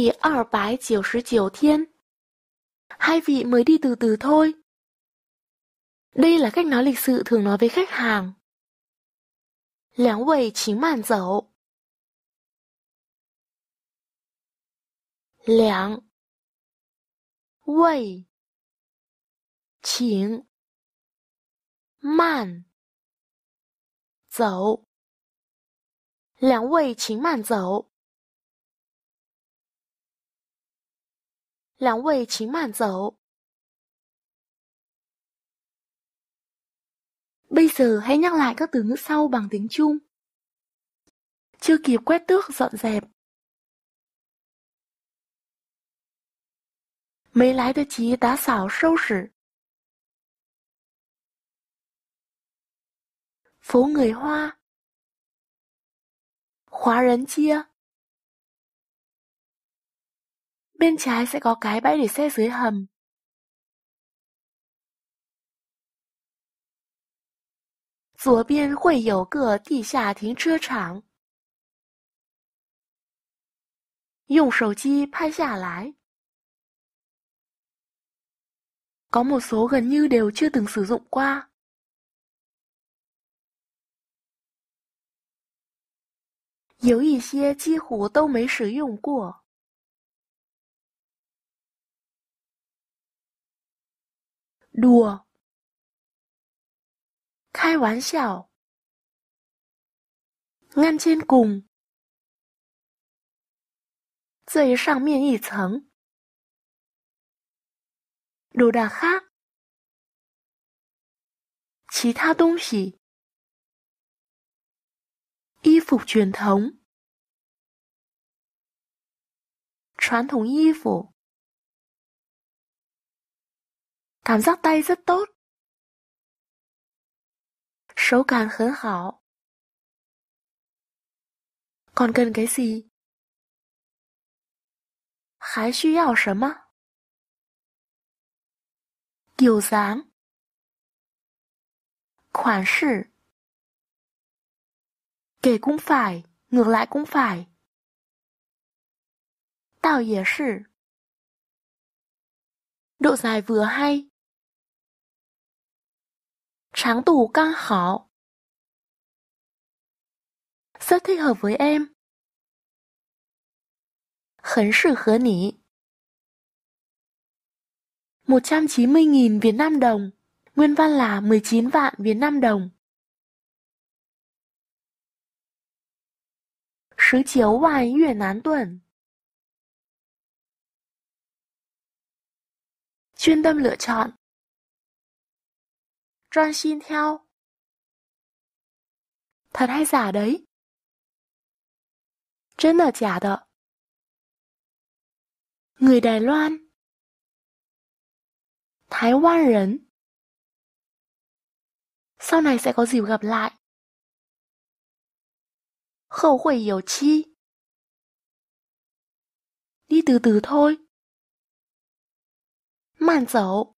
第二百九十九 thiên. Hai vị mới đi từ từ thôi. Đây là cách nói lịch sự thường nói với khách hàng. Láng vị chính màn dậu. Láng vị Chính Màn Dậu Láng vị chính màn dậu 两位请慢走。Bây giờ hãy nhắc lại các từ ngữ sau bằng tiếng Trung. Chưa kịp quét tước dọn dẹp. Mấy lái được chí đá xảo sâu sử. Phố người Hoa Khóa rấn chia Bên trái sẽ có cái bãi để xe dưới hầm. có một số gần như đều chưa từng sử dụng qua. Có 一些几乎都没使用过。多。开玩笑。n g ă 最上面一层。đồ đ 其他东西。衣服卷筒，传统衣服。cảm giác tay rất tốt 手感很好 Còn cần cái gì? 还需要什么? Kiểu dáng Khoản sự Kể cũng phải, ngược lại cũng phải. Tao 也是. Độ dài vừa hay. Tráng tủ căng hảo. Rất thích hợp với em. Hấn sự hứa nỉ. 190.000 Việt Nam đồng, nguyên văn là 19 vạn Việt Nam đồng. Sứ vạn Việt Nam tuần. Chuyên tâm lựa chọn John xin theo. Thật hay giả đấy? là giả đấy? 真的假的? Người Đài Loan Thái Quan Rấn Sau này sẽ có dịp gặp lại. Khẩu huệ yếu chi? Đi từ từ thôi. Màn dẫu